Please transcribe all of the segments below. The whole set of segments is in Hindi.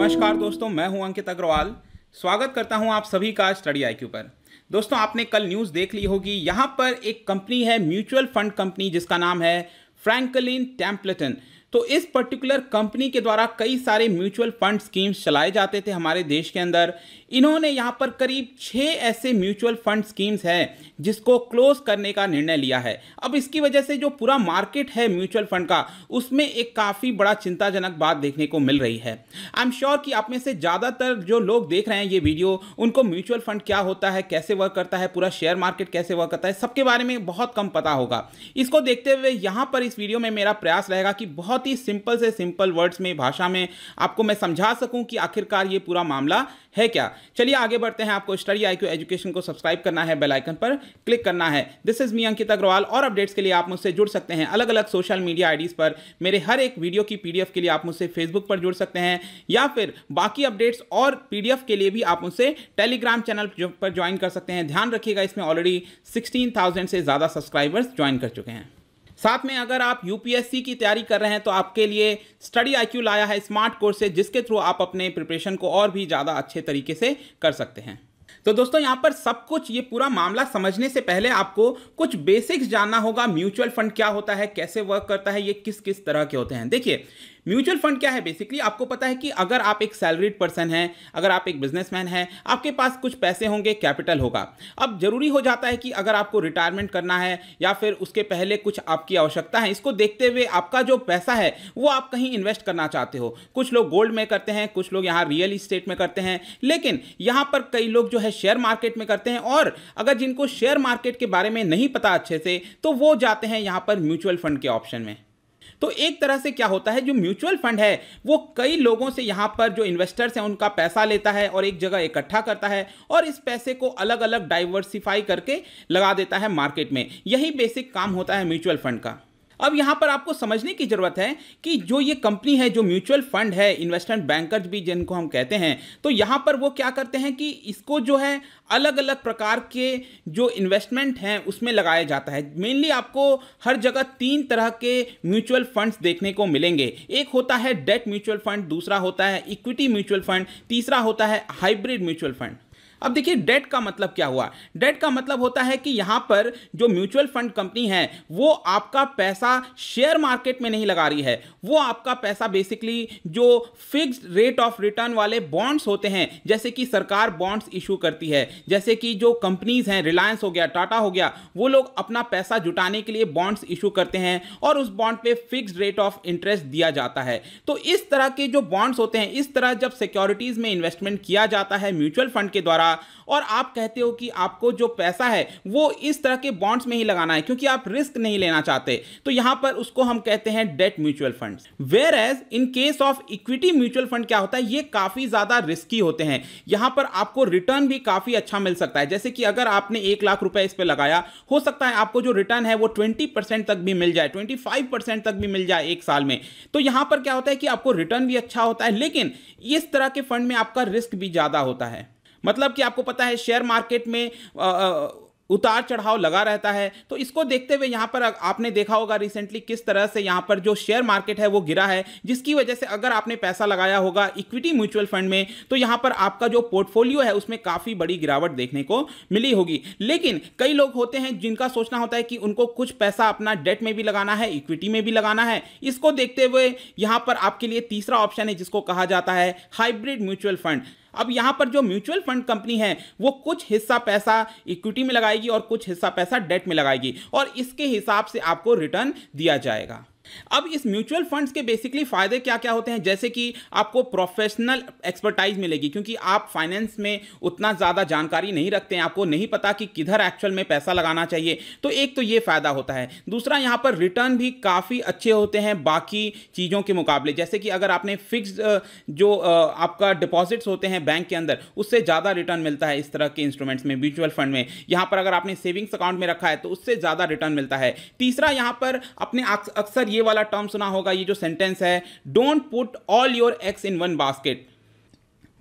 नमस्कार दोस्तों मैं हूं अंकित अग्रवाल स्वागत करता हूं आप सभी का स्टडी आई पर दोस्तों आपने कल न्यूज़ देख ली होगी यहां पर एक कंपनी है म्यूचुअल फंड कंपनी जिसका नाम है फ्रैंकलिन टैम्पलेटन तो इस पर्टिकुलर कंपनी के द्वारा कई सारे म्यूचुअल फंड स्कीम्स चलाए जाते थे हमारे देश के अंदर इन्होंने यहाँ पर करीब छः ऐसे म्यूचुअल फंड स्कीम्स हैं जिसको क्लोज करने का निर्णय लिया है अब इसकी वजह से जो पूरा मार्केट है म्यूचुअल फंड का उसमें एक काफ़ी बड़ा चिंताजनक बात देखने को मिल रही है आई एम श्योर कि आप में से ज़्यादातर जो लोग देख रहे हैं ये वीडियो उनको म्यूचुअल फंड क्या होता है कैसे वर्क करता है पूरा शेयर मार्केट कैसे वर्क करता है सबके बारे में बहुत कम पता होगा इसको देखते हुए यहाँ पर इस वीडियो में मेरा प्रयास रहेगा कि बहुत बहुत ही सिंपल से सिंपल वर्ड्स में भाषा में आपको मैं समझा सकूं कि आखिरकार ये पूरा मामला है क्या चलिए आगे बढ़ते हैं आपको स्टडी आई एजुकेशन को सब्सक्राइब करना है बेल आइकन पर क्लिक करना है this is me Ankit Agrawal और अपडेट्स के लिए आप मुझसे जुड़ सकते हैं अलग अलग सोशल मीडिया आईडीज़ पर मेरे हर एक वीडियो की पीडीएफ के लिए आप मुझसे फेसबुक पर जुड़ सकते हैं या फिर बाकी अपडेट्स और पीडीएफ के लिए भी आप मुझसे टेलीग्राम चैनल पर ज्वाइन कर सकते हैं ध्यान रखिएगा इसमें ऑलरेडी सिक्सटीन से ज़्यादा सब्सक्राइबर्स ज्वाइन कर चुके हैं साथ में अगर आप यूपीएससी की तैयारी कर रहे हैं तो आपके लिए स्टडी आईक्यू लाया है स्मार्ट कोर्सेज जिसके थ्रू आप अपने प्रिपरेशन को और भी ज़्यादा अच्छे तरीके से कर सकते हैं तो दोस्तों यहां पर सब कुछ ये पूरा मामला समझने से पहले आपको कुछ बेसिक्स जानना होगा म्यूचुअल फंड क्या होता है कैसे वर्क करता है ये किस किस तरह के होते हैं देखिए म्यूचुअल फंड क्या है बेसिकली आपको पता है कि अगर आप एक सैलरीड पर्सन हैं अगर आप एक बिजनेसमैन हैं आपके पास कुछ पैसे होंगे कैपिटल होगा अब जरूरी हो जाता है कि अगर आपको रिटायरमेंट करना है या फिर उसके पहले कुछ आपकी आवश्यकता है इसको देखते हुए आपका जो पैसा है वो आप कहीं इन्वेस्ट करना चाहते हो कुछ लोग गोल्ड में करते हैं कुछ लोग यहाँ रियल इस्टेट में करते हैं लेकिन यहाँ पर कई लोग जो है है शेयर मार्केट में करते हैं और अगर जिनको शेयर मार्केट के बारे में नहीं पता अच्छे से तो वो जाते हैं यहाँ पर म्यूचुअल फंड के ऑप्शन में तो एक तरह से क्या होता है जो म्यूचुअल फंड है वो कई लोगों से यहाँ पर जो इन्वेस्टर्स हैं उनका पैसा लेता है और एक जगह इकट्ठा करता है और इस पैसे को अलग अलग डाइवर्सिफाई करके लगा देता है मार्केट में यही बेसिक काम होता है म्यूचुअल फंड का अब यहाँ पर आपको समझने की ज़रूरत है कि जो ये कंपनी है जो म्यूचुअल फंड है इन्वेस्टमेंट बैंकर्स भी जिनको हम कहते हैं तो यहाँ पर वो क्या करते हैं कि इसको जो है अलग अलग प्रकार के जो इन्वेस्टमेंट हैं उसमें लगाया जाता है मेनली आपको हर जगह तीन तरह के म्यूचुअल फंड्स देखने को मिलेंगे एक होता है डेट म्यूचुअल फंड दूसरा होता है इक्विटी म्यूचुअल फंड तीसरा होता है हाइब्रिड म्यूचुअल फंड अब देखिए डेट का मतलब क्या हुआ डेट का मतलब होता है कि यहाँ पर जो म्यूचुअल फंड कंपनी है वो आपका पैसा शेयर मार्केट में नहीं लगा रही है वो आपका पैसा बेसिकली जो फिक्स्ड रेट ऑफ रिटर्न वाले बॉन्ड्स होते हैं जैसे कि सरकार बॉन्ड्स इशू करती है जैसे कि जो कंपनीज हैं रिलायंस हो गया टाटा हो गया वो लोग अपना पैसा जुटाने के लिए बॉन्ड्स इशू करते हैं और उस बॉन्ड पे फिक्स्ड रेट ऑफ इंटरेस्ट दिया जाता है तो इस तरह के जो बॉन्ड्स होते हैं इस तरह जब सिक्योरिटीज में इन्वेस्टमेंट किया जाता है म्यूचुअल फंड के द्वारा होगा और आप कहते हो कि आपको जो पैसा है वो इस तरह के बॉन्ड्स में ही लगाना है क्योंकि आप रिस्क नहीं लेना चाहते तो यहां पर उसको हम कहते हैं debt mutual fund whereas in case of equity mutual fund क्या होता है ये काफी ज्यादा रिस्की होते हैं यहां पर आपको रिटर्न भी काफी अच्छा मिल सकता है जैसे कि अगर आपने एक लाख रुपए इस पर लगाया हो सकता है आपको जो रिटर्न है वो ट्वेंटी तक भी मिल जाए ट्वेंटी तक भी मिल जाए एक साल में तो यहां पर क्या होता है कि आपको रिटर्न भी अच्छा होता है लेकिन इस तरह के फंड में आपका रिस्क भी ज्यादा होता है मतलब कि आपको पता है शेयर मार्केट में आ, आ, उतार चढ़ाव लगा रहता है तो इसको देखते हुए यहाँ पर आपने देखा होगा रिसेंटली किस तरह से यहाँ पर जो शेयर मार्केट है वो गिरा है जिसकी वजह से अगर आपने पैसा लगाया होगा इक्विटी म्यूचुअल फंड में तो यहाँ पर आपका जो पोर्टफोलियो है उसमें काफ़ी बड़ी गिरावट देखने को मिली होगी लेकिन कई लोग होते हैं जिनका सोचना होता है कि उनको कुछ पैसा अपना डेट में भी लगाना है इक्विटी में भी लगाना है इसको देखते हुए यहाँ पर आपके लिए तीसरा ऑप्शन है जिसको कहा जाता है हाइब्रिड म्यूचुअल फंड अब यहां पर जो म्यूचुअल फंड कंपनी है वो कुछ हिस्सा पैसा इक्विटी में लगाएगी और कुछ हिस्सा पैसा डेट में लगाएगी और इसके हिसाब से आपको रिटर्न दिया जाएगा अब इस म्यूचुअल फंड्स के बेसिकली फ़ायदे क्या क्या होते हैं जैसे कि आपको प्रोफेशनल एक्सपर्टाइज मिलेगी क्योंकि आप फाइनेंस में उतना ज़्यादा जानकारी नहीं रखते हैं आपको नहीं पता कि किधर एक्चुअल में पैसा लगाना चाहिए तो एक तो ये फ़ायदा होता है दूसरा यहाँ पर रिटर्न भी काफ़ी अच्छे होते हैं बाकी चीज़ों के मुकाबले जैसे कि अगर आपने फिक्स जो आपका डिपॉजिट्स होते हैं बैंक के अंदर उससे ज़्यादा रिटर्न मिलता है इस तरह के इंस्ट्रूमेंट्स में म्यूचुअल फंड में यहाँ पर अगर आपने सेविंग्स अकाउंट में रखा है तो उससे ज़्यादा रिटर्न मिलता है तीसरा यहाँ पर अपने अक्सर ये वाला टर्म सुना होगा ये जो सेंटेंस है don't put all your eggs in one basket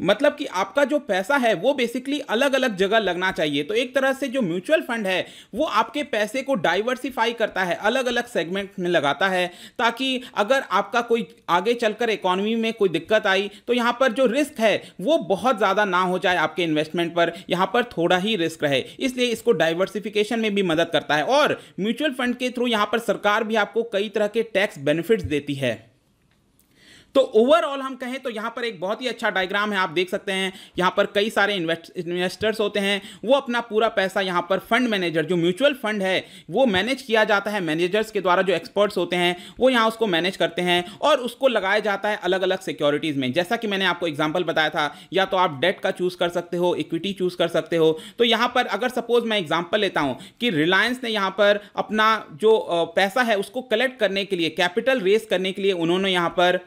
मतलब कि आपका जो पैसा है वो बेसिकली अलग अलग जगह लगना चाहिए तो एक तरह से जो म्यूचुअल फंड है वो आपके पैसे को डाइवर्सिफाई करता है अलग अलग सेगमेंट में लगाता है ताकि अगर आपका कोई आगे चलकर इकोनॉमी में कोई दिक्कत आई तो यहाँ पर जो रिस्क है वो बहुत ज़्यादा ना हो जाए आपके इन्वेस्टमेंट पर यहाँ पर थोड़ा ही रिस्क रहे इसलिए इसको डाइवर्सिफिकेशन में भी मदद करता है और म्यूचुअल फंड के थ्रू यहाँ पर सरकार भी आपको कई तरह के टैक्स बेनिफिट्स देती है तो ओवरऑल हम कहें तो यहाँ पर एक बहुत ही अच्छा डायग्राम है आप देख सकते हैं यहाँ पर कई सारे इन्वेस्टर्स होते हैं वो अपना पूरा पैसा यहाँ पर फंड मैनेजर जो म्यूचुअल फंड है वो मैनेज किया जाता है मैनेजर्स के द्वारा जो एक्सपर्ट्स होते हैं वो यहाँ उसको मैनेज करते हैं और उसको लगाया जाता है अलग अलग सिक्योरिटीज़ में जैसा कि मैंने आपको एग्जाम्पल बताया था या तो आप डेट का चूज़ कर सकते हो इक्विटी चूज़ कर सकते हो तो यहाँ पर अगर सपोज मैं एग्जाम्पल लेता हूँ कि रिलायंस ने यहाँ पर अपना जो पैसा है उसको कलेक्ट करने के लिए कैपिटल रेस करने के लिए उन्होंने यहाँ पर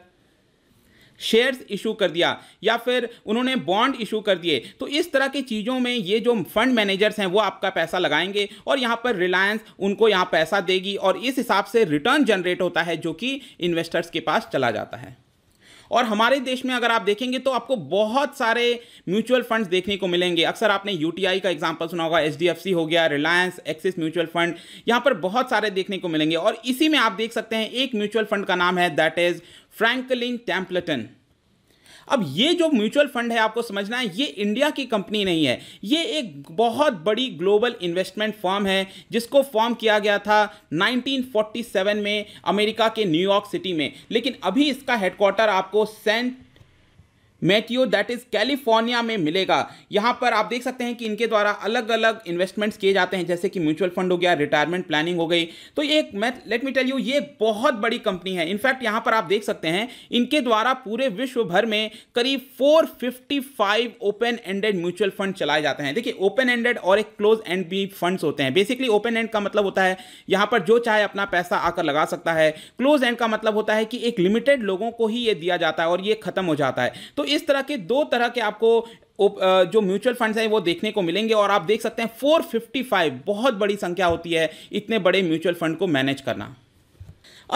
शेयर्स इशू कर दिया या फिर उन्होंने बॉन्ड इशू कर दिए तो इस तरह की चीज़ों में ये जो फंड मैनेजर्स हैं वो आपका पैसा लगाएंगे और यहाँ पर रिलायंस उनको यहाँ पैसा देगी और इस हिसाब से रिटर्न जनरेट होता है जो कि इन्वेस्टर्स के पास चला जाता है और हमारे देश में अगर आप देखेंगे तो आपको बहुत सारे म्यूचुअल फंड्स देखने को मिलेंगे अक्सर आपने यूटीआई का एग्जाम्पल सुना होगा एच हो गया रिलायंस एक्सिस म्यूचुअल फंड यहाँ पर बहुत सारे देखने को मिलेंगे और इसी में आप देख सकते हैं एक म्यूचुअल फंड का नाम है दैट इज फ्रैंकलिन टैम्पलेटन अब ये जो म्यूचुअल फंड है आपको समझना है ये इंडिया की कंपनी नहीं है ये एक बहुत बड़ी ग्लोबल इन्वेस्टमेंट फॉर्म है जिसको फॉर्म किया गया था 1947 में अमेरिका के न्यूयॉर्क सिटी में लेकिन अभी इसका हेडक्वार्टर आपको San Mateo that is California में मिलेगा यहां पर आप देख सकते हैं कि इनके द्वारा अलग अलग इन्वेस्टमेंट्स किए जाते हैं जैसे कि म्यूचुअल फंड हो गया रिटायरमेंट प्लानिंग हो गई तो ये एक लेट मी टेल यू ये बहुत बड़ी कंपनी है इनफैक्ट यहां पर आप देख सकते हैं इनके द्वारा पूरे विश्व भर में करीब 455 ओपन एंडेड म्यूचुअल फंड चलाए जाते हैं देखिए ओपन एंडेड और एक क्लोज एंड भी फंड होते हैं बेसिकली ओपन एंड का मतलब होता है यहां पर जो चाहे अपना पैसा आकर लगा सकता है क्लोज एंड का मतलब होता है कि एक लिमिटेड लोगों को ही ये दिया जाता है और ये खत्म हो जाता है तो इस तरह के दो तरह के आपको जो म्यूचुअल फंड्स हैं वो देखने को मिलेंगे और आप देख सकते हैं 455 बहुत बड़ी संख्या होती है इतने बड़े म्यूचुअल फंड को मैनेज करना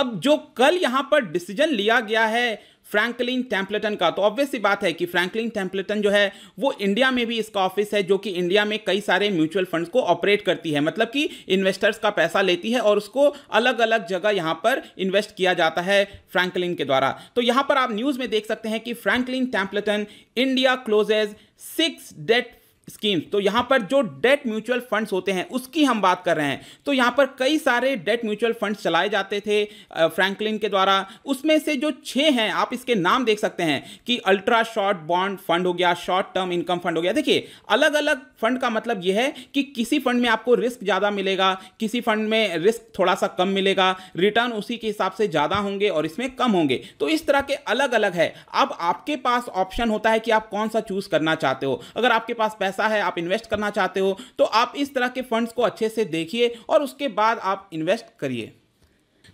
अब जो कल यहां पर डिसीजन लिया गया है फ्रैंकलिन टेम्पलेटन का तो ऑब्वियस सी बात है कि फ्रैंकलिन टेम्पलेटन जो है वो इंडिया में भी इसका ऑफिस है जो कि इंडिया में कई सारे म्यूचुअल फंड्स को ऑपरेट करती है मतलब कि इन्वेस्टर्स का पैसा लेती है और उसको अलग अलग जगह यहाँ पर इन्वेस्ट किया जाता है फ्रैंकलिन के द्वारा तो यहाँ पर आप न्यूज़ में देख सकते हैं कि Franklin Templeton India closes six debt schemes तो यहाँ पर जो डेट म्यूचुअल फंड्स होते हैं उसकी हम बात कर रहे हैं तो यहाँ पर कई सारे डेट म्यूचुअल फंड्स चलाए जाते थे फ्रैंकलिन के द्वारा उसमें से जो छः हैं आप इसके नाम देख सकते हैं कि अल्ट्रा शॉर्ट बॉन्ड फंड हो गया शॉर्ट टर्म इनकम फंड हो गया देखिए अलग अलग फंड का मतलब यह है कि किसी फंड में आपको रिस्क ज़्यादा मिलेगा किसी फंड में रिस्क थोड़ा सा कम मिलेगा रिटर्न उसी के हिसाब से ज़्यादा होंगे और इसमें कम होंगे तो इस तरह के अलग अलग है अब आपके पास ऑप्शन होता है कि आप कौन सा चूज़ करना चाहते हो अगर आपके पास पैसा पैसा है आप इन्वेस्ट करना चाहते हो तो आप इस तरह के फंड्स को अच्छे से देखिए और उसके बाद आप इन्वेस्ट करिए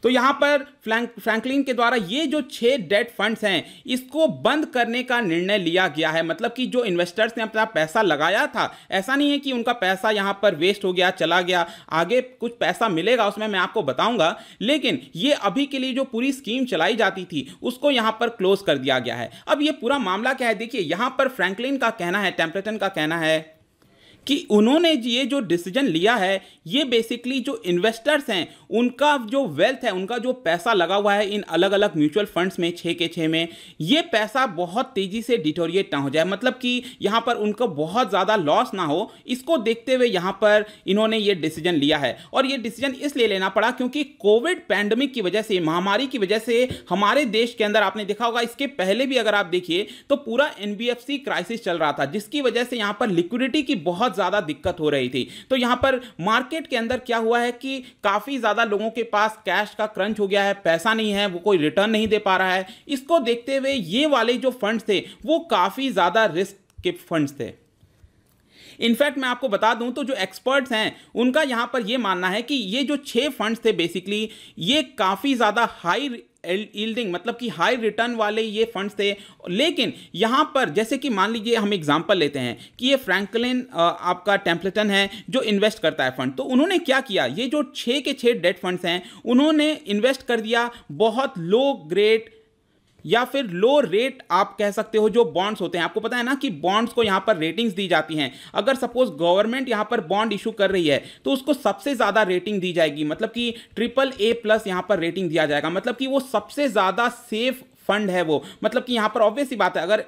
तो यहाँ पर फ्रैंकलिन के द्वारा ये जो छः डेट फंड्स हैं इसको बंद करने का निर्णय लिया गया है मतलब कि जो इन्वेस्टर्स ने अपना पैसा लगाया था ऐसा नहीं है कि उनका पैसा यहाँ पर वेस्ट हो गया चला गया आगे कुछ पैसा मिलेगा उसमें मैं आपको बताऊंगा लेकिन ये अभी के लिए जो पूरी स्कीम चलाई जाती थी उसको यहाँ पर क्लोज कर दिया गया है अब ये पूरा मामला क्या है देखिए यहाँ पर फ्रैंकलिन का कहना है टेम्पलेटन का कहना है कि उन्होंने ये जो डिसीजन लिया है ये बेसिकली जो इन्वेस्टर्स हैं उनका जो वेल्थ है उनका जो पैसा लगा हुआ है इन अलग अलग म्यूचुअल फंड्स में छः के छः में ये पैसा बहुत तेज़ी से डिटोरिएट ना हो जाए मतलब कि यहाँ पर उनको बहुत ज़्यादा लॉस ना हो इसको देखते हुए यहाँ पर इन्होंने ये डिसीजन लिया है और ये डिसीजन इसलिए लेना पड़ा क्योंकि कोविड पैंडमिक की वजह से महामारी की वजह से हमारे देश के अंदर आपने देखा होगा इसके पहले भी अगर आप देखिए तो पूरा एन क्राइसिस चल रहा था जिसकी वजह से यहाँ पर लिक्विडिटी की बहुत बहुत ज़्यादा दिक्कत हो रही थी तो यहाँ पर मार्केट के अंदर क्या हुआ है कि काफ़ी ज़्यादा लोगों के पास कैश का क्रंच हो गया है पैसा नहीं है वो कोई रिटर्न नहीं दे पा रहा है इसको देखते हुए ये वाले जो फंड्स थे वो काफ़ी ज़्यादा रिस्क के फंड्स थे इनफैक्ट मैं आपको बता दूं तो जो एक्सपर्ट्स हैं उनका यहां पर यह मानना है कि ये जो छह फंड्स थे बेसिकली ये काफ़ी ज़्यादा हाई यील्डिंग मतलब कि हाई रिटर्न वाले ये फंड्स थे लेकिन यहाँ पर जैसे कि मान लीजिए हम एग्जाम्पल लेते हैं कि ये फ्रैंकलिन आपका टेम्पलेटन है जो इन्वेस्ट करता है फंड तो उन्होंने क्या किया ये जो छः के छः डेट फंड्स हैं उन्होंने इन्वेस्ट कर दिया बहुत लो ग्रेड या फिर लो रेट आप कह सकते हो जो बॉन्ड्स होते हैं आपको पता है ना कि बॉन्ड्स को यहाँ पर रेटिंग्स दी जाती हैं अगर सपोज गवर्नमेंट यहाँ पर बॉन्ड इशू कर रही है तो उसको सबसे ज़्यादा रेटिंग दी जाएगी मतलब कि ट्रिपल ए प्लस यहाँ पर रेटिंग दिया जाएगा मतलब कि वो सबसे ज़्यादा सेफ फंड है वो मतलब कि यहाँ पर ऑब्वियस ही बात है अगर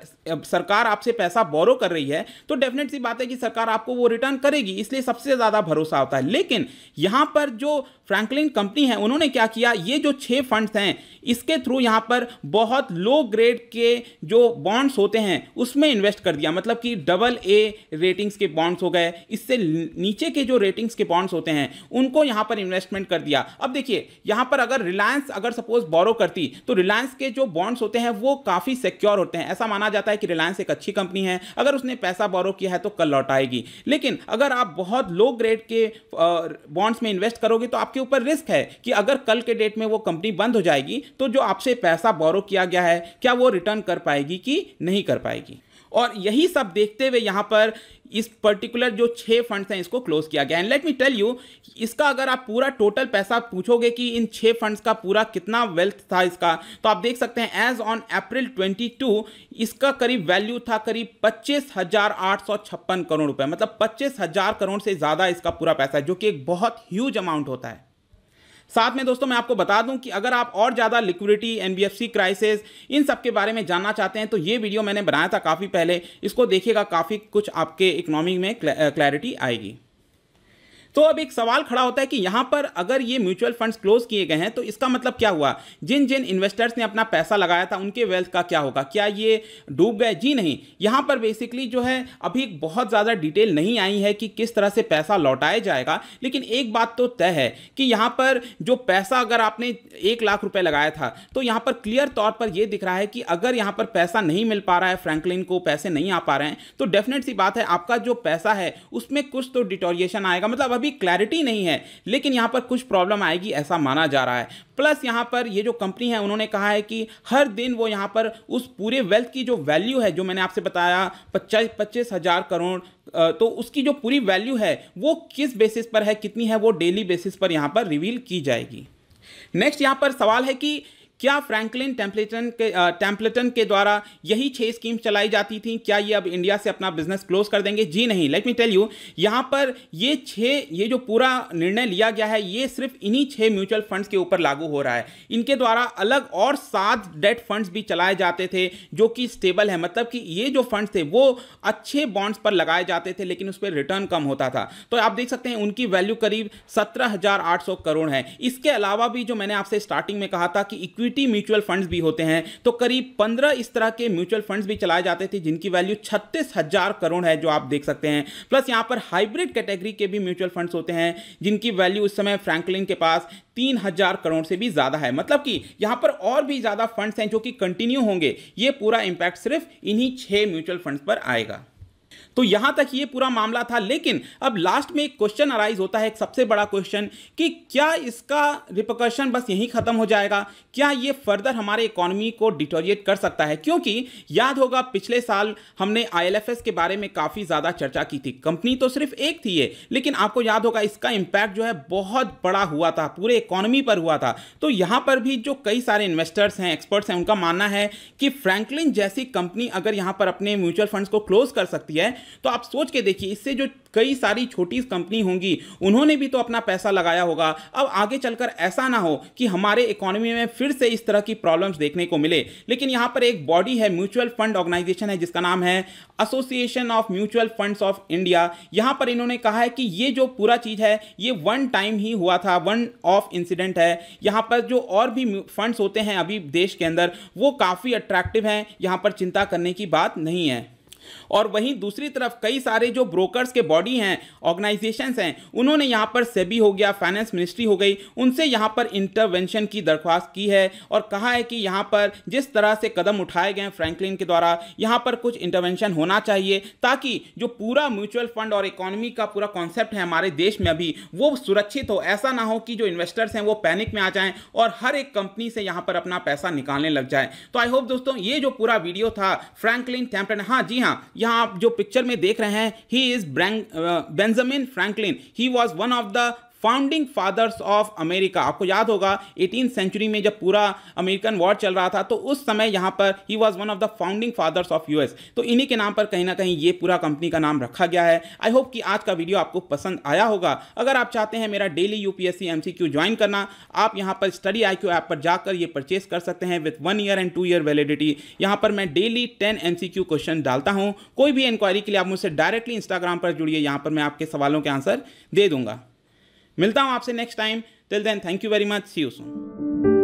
सरकार आपसे पैसा बोरो कर रही है तो डेफिनेट सी बात है कि सरकार आपको वो रिटर्न करेगी इसलिए सबसे ज़्यादा भरोसा होता है लेकिन यहाँ पर जो फ्रैंकलिन कंपनी है उन्होंने क्या किया ये जो छः फंड्स हैं इसके थ्रू यहाँ पर बहुत लो ग्रेड के जो बॉन्ड्स होते हैं उसमें इन्वेस्ट कर दिया मतलब कि डबल ए रेटिंग्स के बॉन्ड्स हो गए इससे नीचे के जो रेटिंग्स के बॉन्ड्स होते हैं उनको यहाँ पर इन्वेस्टमेंट कर दिया अब देखिए यहाँ पर अगर रिलायंस अगर सपोज बोरो करती तो रिलायंस के जो बॉन्ड बॉन्ड्स होते हैं वो काफ़ी सिक्योर होते हैं ऐसा माना जाता है कि रिलायंस एक अच्छी कंपनी है अगर उसने पैसा बोरो किया है तो कल लौटाएगी लेकिन अगर आप बहुत लो ग्रेड के बॉन्ड्स में इन्वेस्ट करोगे तो आपके ऊपर रिस्क है कि अगर कल के डेट में वो कंपनी बंद हो जाएगी तो जो आपसे पैसा बोरो किया गया है क्या वो रिटर्न कर पाएगी कि नहीं कर पाएगी और यही सब देखते हुए यहाँ पर इस पर्टिकुलर जो छः फंड्स हैं इसको क्लोज किया गया and let me tell you इसका अगर आप पूरा टोटल पैसा पूछोगे कि इन छः फंड्स का पूरा कितना वेल्थ था इसका तो आप देख सकते हैं एज ऑन अप्रैल 22 इसका करीब वैल्यू था करीब पच्चीस हजार आठ सौ छप्पन करोड़ रुपए मतलब पच्चीस हजार करोड़ से ज़्यादा इसका पूरा पैसा है जो कि एक बहुत ह्यूज अमाउंट होता है साथ में दोस्तों मैं आपको बता दूं कि अगर आप और ज़्यादा लिक्विडिटी एनबीएफसी क्राइसिस इन सब के बारे में जानना चाहते हैं तो ये वीडियो मैंने बनाया था काफ़ी पहले इसको देखिएगा काफ़ी कुछ आपके इकोनॉमी में क्लैरिटी आएगी तो अब एक सवाल खड़ा होता है कि यहाँ पर अगर ये म्यूचुअल फंड्स क्लोज किए गए हैं तो इसका मतलब क्या हुआ जिन जिन इन्वेस्टर्स ने अपना पैसा लगाया था उनके वेल्थ का क्या होगा क्या ये डूब गए जी नहीं यहाँ पर बेसिकली जो है अभी बहुत ज़्यादा डिटेल नहीं आई है कि किस तरह से पैसा लौटाया जाएगा लेकिन एक बात तो तय है कि यहाँ पर जो पैसा अगर आपने एक लाख रुपए लगाया था तो यहाँ पर क्लियर तौर पर यह दिख रहा है कि अगर यहाँ पर पैसा नहीं मिल पा रहा है फ्रैंकलिन को पैसे नहीं आ पा रहे हैं तो डेफिनेट सी बात है आपका जो पैसा है उसमें कुछ तो डिटोरिएशन आएगा मतलब अभी अभी क्लैरिटी नहीं है लेकिन यहाँ पर कुछ प्रॉब्लम आएगी ऐसा माना जा रहा है प्लस यहाँ पर ये जो कंपनी है उन्होंने कहा है कि हर दिन वो यहाँ पर उस पूरे वेल्थ की जो वैल्यू है जो मैंने आपसे बताया पच्चीस पच्चीस हज़ार करोड़ तो उसकी जो पूरी वैल्यू है वो किस बेसिस पर है कितनी है वो डेली बेसिस पर यहाँ पर रिवील की जाएगी नेक्स्ट यहाँ पर सवाल है कि क्या फ्रैंकलिन टेम्पलेटन के टेम्पलेटन के द्वारा यही छह स्कीम चलाई जाती थी क्या ये अब इंडिया से अपना बिजनेस क्लोज कर देंगे जी नहीं लेट मी टेल यू यहाँ पर ये छह ये जो पूरा निर्णय लिया गया है ये सिर्फ इन्हीं छह म्यूचुअल फंड्स के ऊपर लागू हो रहा है इनके द्वारा अलग और सात डेट फंड्स भी चलाए जाते थे जो कि स्टेबल है मतलब कि ये जो फंड्स थे वो अच्छे बॉन्ड्स पर लगाए जाते थे लेकिन उस पर रिटर्न कम होता था तो आप देख सकते हैं उनकी वैल्यू करीब सत्रह करोड़ है इसके अलावा भी जो मैंने आपसे स्टार्टिंग में कहा था कि इक्वी इक्विटी म्यूचुअल फंड्स भी होते हैं तो करीब पंद्रह इस तरह के म्यूचुअल फंड्स भी चलाए जाते थे जिनकी वैल्यू छत्तीस हजार करोड़ है जो आप देख सकते हैं प्लस यहां पर हाइब्रिड कैटेगरी के भी म्यूचुअल फंड्स होते हैं जिनकी वैल्यू उस समय फ्रैंकलिन के पास तीन हजार करोड़ से भी ज़्यादा है मतलब कि यहां पर और भी ज़्यादा फंड्स हैं जो कि कंटिन्यू होंगे ये पूरा इंपैक्ट सिर्फ इन्हीं छह म्यूचुअल फंड्स पर आएगा तो यहां तक ये पूरा मामला था लेकिन अब लास्ट में एक क्वेश्चन अराइज होता है एक सबसे बड़ा क्वेश्चन कि क्या इसका रिपोकर्शन बस यहीं खत्म हो जाएगा क्या ये फर्दर हमारे इकोनॉमी को डिटोरिएट कर सकता है क्योंकि याद होगा पिछले साल हमने आई के बारे में काफ़ी ज़्यादा चर्चा की थी कंपनी तो सिर्फ एक थी ये लेकिन आपको याद होगा इसका इम्पैक्ट जो है बहुत बड़ा हुआ था पूरे इकोनॉमी पर हुआ था तो यहाँ पर भी जो कई सारे इन्वेस्टर्स हैं एक्सपर्ट्स हैं उनका मानना है कि फ्रैंकलिन जैसी कंपनी अगर यहाँ पर अपने म्यूचुअल फंड्स को क्लोज कर सकती है तो आप सोच के देखिए इससे जो कई सारी छोटी कंपनी होंगी उन्होंने भी तो अपना पैसा लगाया होगा अब आगे चलकर ऐसा ना हो कि हमारे इकोनॉमी में फिर से इस तरह की प्रॉब्लम्स देखने को मिले लेकिन यहाँ पर एक बॉडी है म्यूचुअल फंड ऑर्गेनाइजेशन है जिसका नाम है association of mutual funds of India यहाँ पर इन्होंने कहा है कि ये जो पूरा चीज़ है ये वन टाइम ही हुआ था वन ऑफ इंसिडेंट है यहाँ पर जो और भी फंड्स होते हैं अभी देश के अंदर वो काफ़ी अट्रैक्टिव हैं यहाँ पर चिंता करने की बात नहीं है और वहीं दूसरी तरफ कई सारे जो ब्रोकर्स के बॉडी हैं ऑर्गेनाइजेशन हैं उन्होंने यहाँ पर सेबी हो गया फाइनेंस मिनिस्ट्री हो गई उनसे यहाँ पर इंटरवेंशन की दरख्वास्त की है और कहा है कि यहाँ पर जिस तरह से कदम उठाए गए फ्रैंकलिन के द्वारा यहाँ पर कुछ इंटरवेंशन होना चाहिए ताकि जो पूरा म्यूचुअल फंड और इकोनॉमी का पूरा कॉन्सेप्ट है हमारे देश में अभी वो सुरक्षित हो ऐसा ना हो कि जो इन्वेस्टर्स हैं वो पैनिक में आ जाएं और हर एक कंपनी से यहाँ पर अपना पैसा निकालने लग जाए तो आई होप दोस्तों ये जो पूरा वीडियो था फ्रैंकलिन टैम्पटन हाँ जी हाँ यहाँ आप जो पिक्चर में देख रहे हैं he is Benjamin Franklin he was one of the founding fathers of America आपको याद होगा एटीन सेंचुरी में जब पूरा अमेरिकन वॉर चल रहा था तो उस समय यहाँ पर he was one of the founding fathers of US तो इन्हीं के नाम पर कहीं ना कहीं ये पूरा कंपनी का नाम रखा गया है आई होप कि आज का वीडियो आपको पसंद आया होगा अगर आप चाहते हैं मेरा डेली यूपीएससी एमसीक्यू ज्वाइन करना आप यहाँ पर स्टडी क्यू ऐप पर जाकर ये परचेस कर सकते हैं with one year and two year validity यहाँ पर मैं डेली टेन क्यू क्वेश्चन डालता हूँ कोई भी इंक्वायरी के लिए आप मुझसे डायरेक्टली इंस्टाग्राम पर जुड़िए यहाँ पर मैं आपके सवालों के आंसर दे दूंगा मिलता हूँ आपसे next time till then thank you very much see you soon